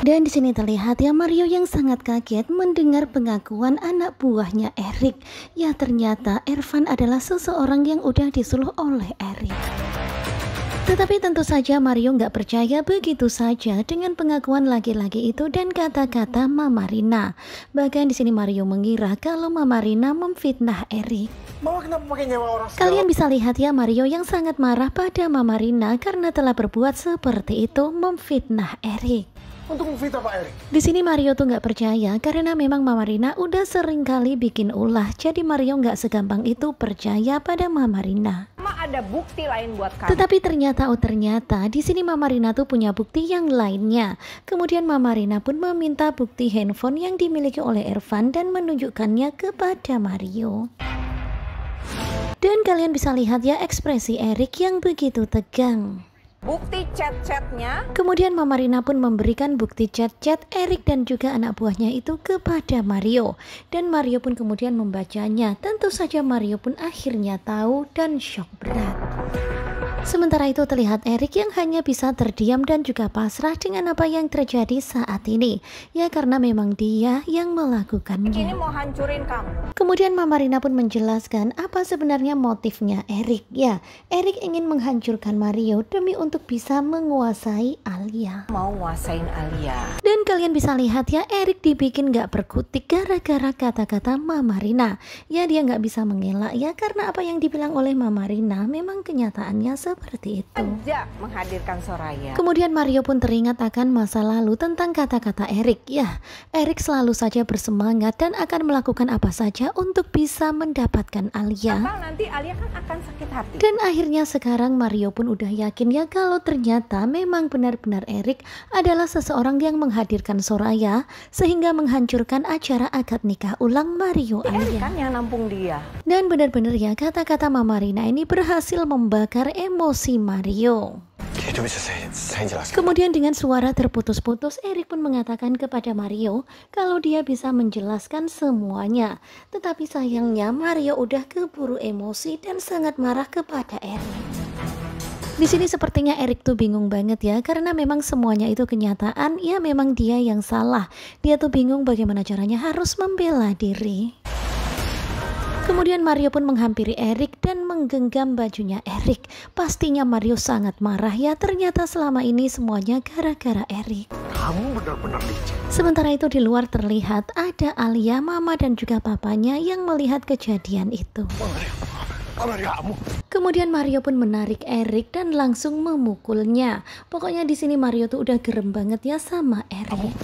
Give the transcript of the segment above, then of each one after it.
Dan di sini terlihat ya Mario yang sangat kaget mendengar pengakuan anak buahnya Erik. Ya ternyata Ervan adalah seseorang yang udah disuruh oleh Erik. Tetapi tentu saja Mario nggak percaya begitu saja dengan pengakuan laki-laki itu dan kata-kata Mama Rina. Bahkan di sini Mario mengira kalau Mama Rina memfitnah Erik. Kalian bisa lihat ya Mario yang sangat marah pada Mama Rina karena telah berbuat seperti itu memfitnah Erik untuk memfitnah Pak Erik. Di sini Mario tuh nggak percaya karena memang Mama Rina udah sering kali bikin ulah. Jadi Mario nggak segampang itu percaya pada Mama Rina. Ma ada bukti lain buat kamu. Tetapi ternyata oh ternyata di sini Mama Rina tuh punya bukti yang lainnya. Kemudian Mama Rina pun meminta bukti handphone yang dimiliki oleh Ervan dan menunjukkannya kepada Mario. Dan kalian bisa lihat ya ekspresi Erik yang begitu tegang bukti chat-chatnya. Kemudian Mama Rina pun memberikan bukti chat-chat Erik dan juga anak buahnya itu kepada Mario. Dan Mario pun kemudian membacanya. Tentu saja Mario pun akhirnya tahu dan shock berat. Sementara itu terlihat Erik yang hanya bisa terdiam dan juga pasrah dengan apa yang terjadi saat ini. Ya karena memang dia yang melakukannya. Ini mau hancurin kamu. Kemudian Mama Rina pun menjelaskan apa sebenarnya motifnya Erik. Ya, Erik ingin menghancurkan Mario demi untuk bisa menguasai Alia. Mau nguasain Alia. Dan kalian bisa lihat ya Erik dibikin gak berkutik gara-gara kata-kata Mama Rina. Ya dia gak bisa mengelak ya karena apa yang dibilang oleh Mama Rina memang kenyataannya seperti itu. Aja menghadirkan Soraya. Kemudian Mario pun teringat akan masa lalu tentang kata-kata Erik. Ya Erik selalu saja bersemangat dan akan melakukan apa saja untuk bisa mendapatkan Alia. nanti Alia kan akan sakit hati. Dan akhirnya sekarang Mario pun udah yakin ya kalau ternyata memang benar-benar Erik adalah seseorang yang menghadirkan menghadirkan Soraya sehingga menghancurkan acara akad nikah ulang Mario Alia. Kan yang nampung dia. Dan benar-benar ya kata-kata Mama Rina ini berhasil membakar emosi Mario. Itu bisa saya, saya jelaskan. Kemudian dengan suara terputus-putus, Erik pun mengatakan kepada Mario kalau dia bisa menjelaskan semuanya. Tetapi sayangnya Mario udah keburu emosi dan sangat marah kepada Erik. Di sini sepertinya Erik tuh bingung banget ya, karena memang semuanya itu kenyataan, ya memang dia yang salah. Dia tuh bingung bagaimana caranya harus membela diri. Kemudian Mario pun menghampiri Erik dan menggenggam bajunya Erik. Pastinya Mario sangat marah ya, ternyata selama ini semuanya gara-gara Erik. Kamu benar-benar licik. Sementara itu di luar terlihat ada Alia, mama dan juga papanya yang melihat kejadian itu. Mario. Kemudian Mario pun menarik Eric dan langsung memukulnya. Pokoknya di sini Mario tuh udah gerem banget ya sama Eric.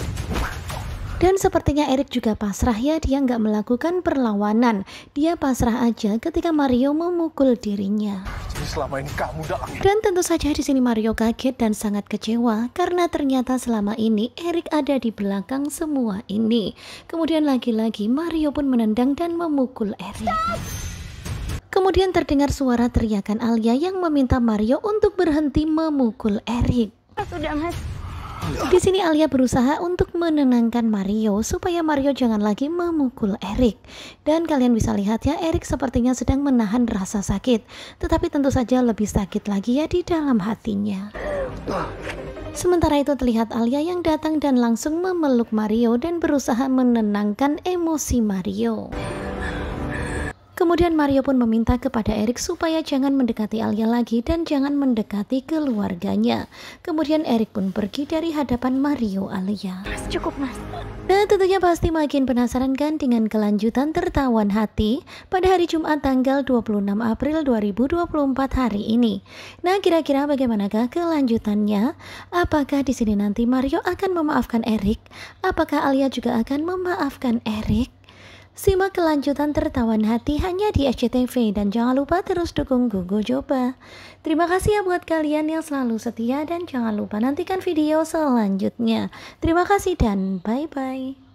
Dan sepertinya Eric juga pasrah ya, dia nggak melakukan perlawanan. Dia pasrah aja ketika Mario memukul dirinya. Jadi selama ini kamu dalam. Dan tentu saja di sini Mario kaget dan sangat kecewa karena ternyata selama ini Eric ada di belakang semua ini. Kemudian lagi-lagi Mario pun menendang dan memukul Stop! Kemudian terdengar suara teriakan Alia yang meminta Mario untuk berhenti memukul Erik. Sudah mas. Di sini Alia berusaha untuk menenangkan Mario supaya Mario jangan lagi memukul Erik. Dan kalian bisa lihat ya, Erik sepertinya sedang menahan rasa sakit. Tetapi tentu saja lebih sakit lagi ya di dalam hatinya. Sementara itu terlihat Alia yang datang dan langsung memeluk Mario dan berusaha menenangkan emosi Mario. Kemudian Mario pun meminta kepada Eric supaya jangan mendekati Alia lagi dan jangan mendekati keluarganya. Kemudian Eric pun pergi dari hadapan Mario Alia. Mas cukup mas. Nah tentunya pasti makin penasaran kan dengan kelanjutan tertawan hati pada hari Jumat tanggal 26 April 2024 hari ini. Nah kira-kira bagaimanakah kelanjutannya? Apakah di sini nanti Mario akan memaafkan Eric? Apakah Alia juga akan memaafkan Eric? Simak kelanjutan tertawan hati hanya di SCTV dan jangan lupa terus dukung Gogo Joba. Terima kasih ya buat kalian yang selalu setia dan jangan lupa nantikan video selanjutnya. Terima kasih dan bye-bye.